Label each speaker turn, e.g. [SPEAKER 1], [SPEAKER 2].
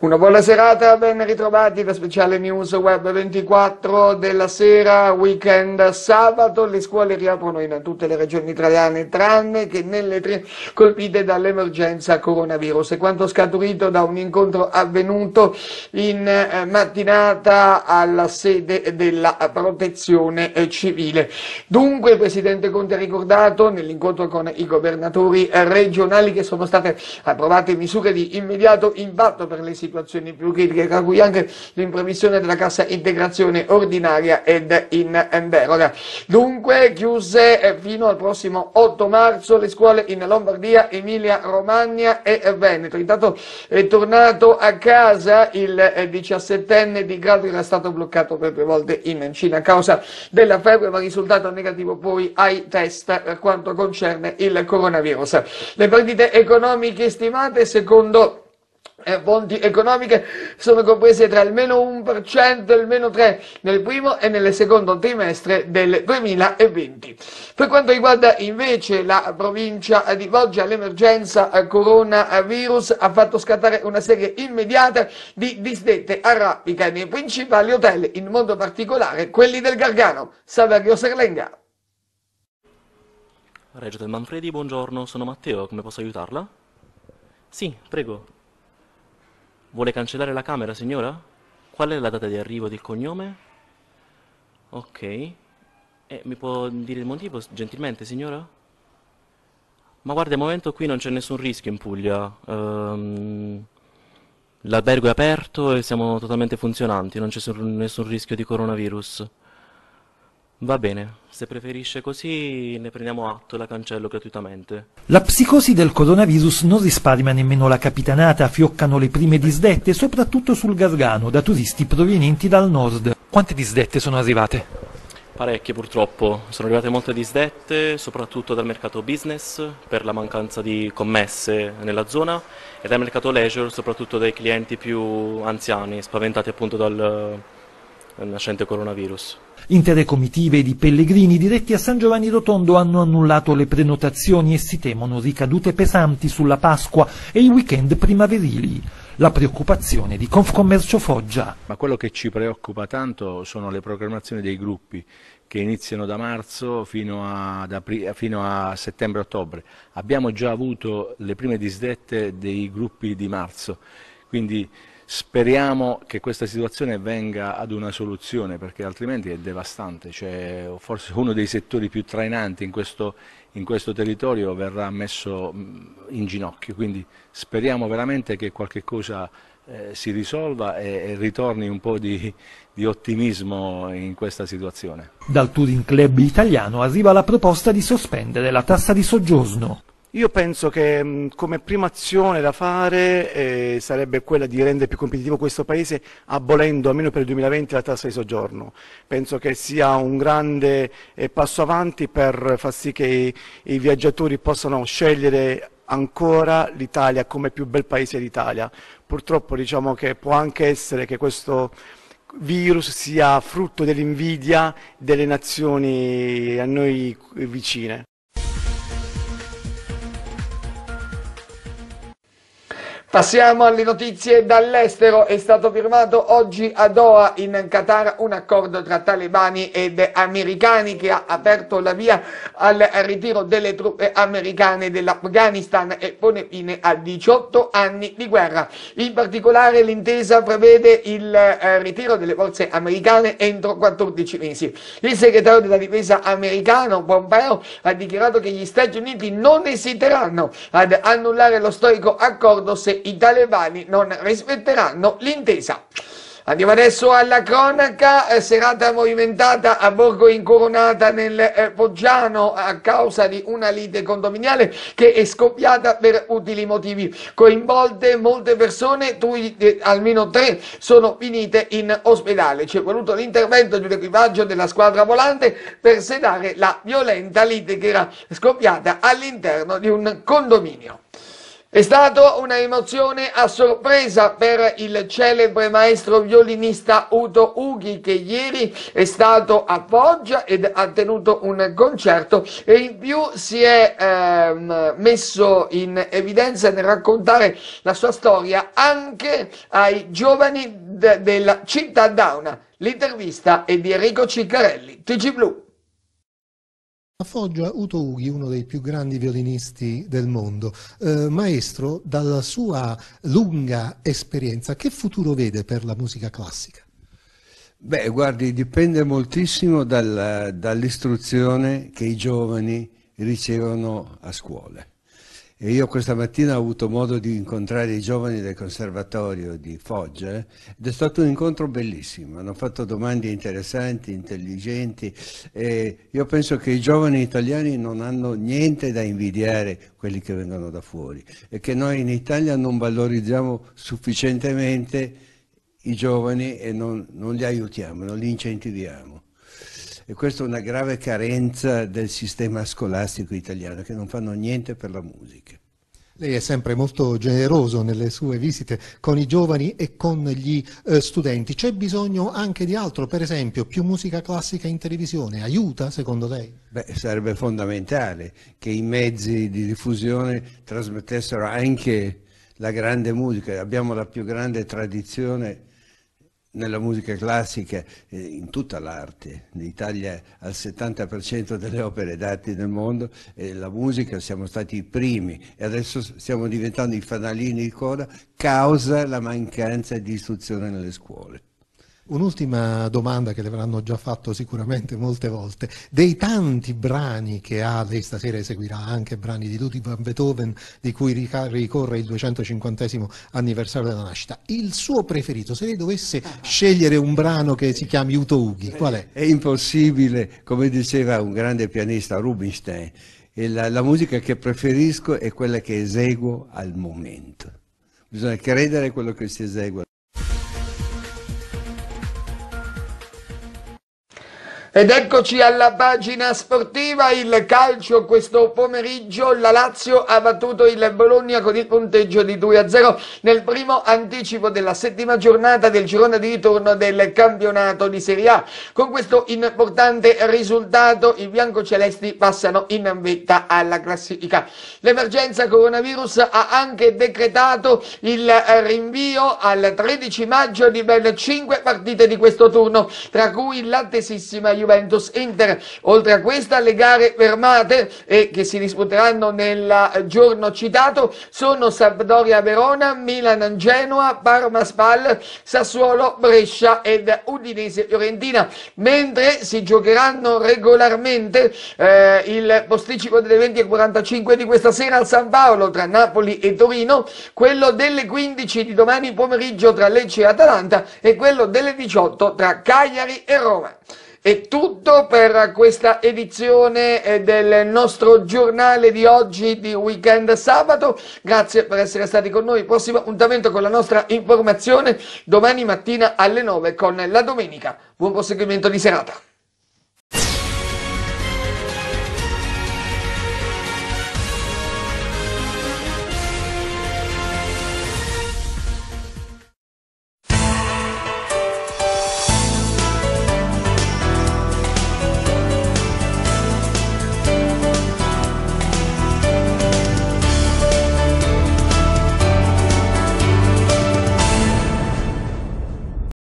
[SPEAKER 1] Una buona serata, ben ritrovati da speciale news web 24 della sera, weekend sabato. Le scuole riaprono in tutte le regioni italiane, tranne che nelle tre colpite dall'emergenza coronavirus. E quanto scaturito da un incontro avvenuto in eh, mattinata alla sede della protezione eh, civile. Dunque, il Presidente Conte ha ricordato nell'incontro con i governatori regionali che sono state approvate misure di immediato impatto per le situazioni situazioni più critiche, tra cui anche l'imprevisione della cassa integrazione ordinaria ed in deroga. Dunque, chiuse eh, fino al prossimo 8 marzo le scuole in Lombardia, Emilia, Romagna e Veneto. Intanto è tornato a casa il 17enne eh, di Grado, era stato bloccato per due volte in Cina a causa della febbre, ma risultato negativo poi ai test per quanto concerne il coronavirus. Le perdite economiche stimate secondo e fonti economiche sono comprese tra il meno 1% e il meno 3% nel primo e nel secondo trimestre del 2020. Per quanto riguarda invece la provincia di Foggia, l'emergenza coronavirus ha fatto scattare una serie immediata di disdette a raffica nei principali hotel, in modo particolare quelli del Gargano. Saverio Serlenga.
[SPEAKER 2] Reggio del Manfredi, buongiorno, sono Matteo, come posso aiutarla? Sì, prego. Vuole cancellare la camera, signora? Qual è la data di arrivo del cognome? Ok. Eh, mi può dire il motivo, gentilmente, signora? Ma guarda, al momento qui non c'è nessun rischio in Puglia. Um, l'albergo è aperto e siamo totalmente funzionanti, non c'è nessun rischio di coronavirus. Va bene, se preferisce così ne prendiamo atto e la cancello gratuitamente.
[SPEAKER 1] La psicosi del coronavirus non risparmia nemmeno la capitanata, fioccano le prime disdette, soprattutto sul Gargano, da turisti provenienti dal nord. Quante disdette sono arrivate?
[SPEAKER 2] Parecchie purtroppo, sono arrivate molte disdette, soprattutto dal mercato business per la mancanza di commesse nella zona e dal mercato leisure, soprattutto dai clienti più anziani, spaventati appunto dal, nel nascente coronavirus.
[SPEAKER 1] Intere comitive di pellegrini diretti a San Giovanni Rotondo hanno annullato le prenotazioni e si temono ricadute pesanti sulla Pasqua e i weekend primaverili. La preoccupazione di Confcommercio Foggia.
[SPEAKER 3] Ma quello che ci preoccupa tanto sono le programmazioni dei gruppi che iniziano da marzo fino a, a settembre-ottobre. Abbiamo già avuto le prime disdette dei gruppi di marzo, quindi Speriamo che questa situazione venga ad una soluzione perché altrimenti è devastante, cioè, forse uno dei settori più trainanti in questo, in questo territorio verrà messo mm, in ginocchio, quindi speriamo veramente che qualche cosa eh, si risolva e, e, ritorni un po' di, di, ottimismo in questa situazione.
[SPEAKER 1] Dal Touring Club italiano arriva la proposta di sospendere la tassa di soggiorno.
[SPEAKER 3] Io penso che mm,
[SPEAKER 1] come prima azione da fare eh, sarebbe quella di rendere più competitivo questo Paese abolendo almeno per il 2020 la tassa di soggiorno. Penso che sia un grande eh, passo avanti per far sì che i, i viaggiatori possano scegliere ancora l'Italia come più bel paese d'Italia. Purtroppo diciamo che può anche essere che questo virus sia frutto dell'invidia delle nazioni a noi vicine. Passiamo alle notizie dall'estero. È stato firmato oggi a Doha in Qatar un accordo tra talebani ed americani che ha aperto la via al ritiro delle truppe americane dell'Afghanistan e pone fine a 18 anni di guerra. In particolare l'intesa prevede il eh, ritiro delle forze americane entro 14 mesi. Il segretario della difesa americano Pompeo ha dichiarato che gli Stati Uniti non esiteranno ad annullare lo storico accordo se i talebani non rispetteranno l'intesa. Andiamo adesso alla cronaca, eh, serata movimentata a Borgo Incoronata nel Poggiano eh, a causa di una lite condominiale che è scoppiata per utili motivi. Coinvolte molte persone, tui, eh, almeno tre sono finite in ospedale. Ci è voluto l'intervento di un equipaggio della squadra volante per sedare la violenta lite che era scoppiata all'interno di un condominio. È stata una emozione a sorpresa per il celebre maestro violinista Udo Ughi che ieri è stato a Foggia ed ha tenuto un concerto e in più si è ehm, messo in evidenza nel raccontare la sua storia anche ai giovani della città Dauna. L'intervista è di Enrico Ciccarelli, TG Blue. A Foggia Uto Ughi, uno dei più grandi violinisti del mondo. Eh, maestro, dalla sua lunga esperienza, che futuro vede per la musica
[SPEAKER 3] classica? Beh, guardi, dipende moltissimo dal, dall'istruzione che i giovani ricevono a scuola. E io questa mattina ho avuto modo di incontrare i giovani del conservatorio di Foggia eh, ed è stato un incontro bellissimo, hanno fatto domande interessanti, intelligenti e io penso che i giovani italiani non hanno niente da invidiare quelli che vengono da fuori e che noi in Italia non valorizziamo sufficientemente i giovani e non, non li aiutiamo, non li incentiviamo. E questa è una grave carenza del sistema scolastico italiano, che non fanno niente per la musica. Lei è
[SPEAKER 1] sempre molto generoso nelle sue visite con i giovani e con gli eh, studenti. C'è bisogno anche di altro, per esempio più musica classica in televisione. Aiuta secondo lei?
[SPEAKER 3] Beh, sarebbe fondamentale che i mezzi di diffusione trasmettessero anche la grande musica. Abbiamo la più grande tradizione nella musica classica, eh, in tutta l'arte. L'Italia ha il 70% delle opere d'arte nel mondo e la musica siamo stati i primi e adesso stiamo diventando i fanalini di coda causa la mancanza di istruzione nelle scuole.
[SPEAKER 1] Un'ultima domanda che le avranno già fatto sicuramente molte volte. Dei tanti brani che ha, lei stasera eseguirà anche brani di Ludwig van Beethoven, di cui
[SPEAKER 3] ricorre il 250 anniversario della nascita, il suo preferito, se lei dovesse scegliere un brano che si chiami Uto Ughi, qual è? È impossibile, come diceva un grande pianista, Rubinstein, la, la musica che preferisco è quella che eseguo al momento. Bisogna credere quello che si esegue.
[SPEAKER 1] Ed eccoci alla pagina sportiva, il calcio questo pomeriggio, la Lazio ha battuto il Bologna con il punteggio di 2-0 a nel primo anticipo della settima giornata del girone di ritorno del campionato di Serie A. Con questo importante risultato i biancocelesti passano in vetta alla classifica. L'emergenza coronavirus ha anche decretato il rinvio al 13 maggio di ben 5 partite di questo turno, tra cui l'attesissima Juventus. Juventus Inter. Oltre a questa, le gare fermate e eh, che si disputeranno nel eh, giorno citato sono Sampdoria Verona, Milan Genoa, Parma Spal, Sassuolo Brescia ed Udinese Fiorentina, mentre si giocheranno regolarmente eh, il posticipo delle 20.45 di questa sera al San Paolo tra Napoli e Torino, quello delle 15 di domani pomeriggio tra Lecce e Atalanta e quello delle 18 tra Cagliari e Roma. È tutto per questa edizione eh, del nostro giornale di oggi di weekend sabato. Grazie per essere stati con noi. Prossimo appuntamento con la nostra informazione domani mattina alle 9 con la domenica. Buon proseguimento di serata.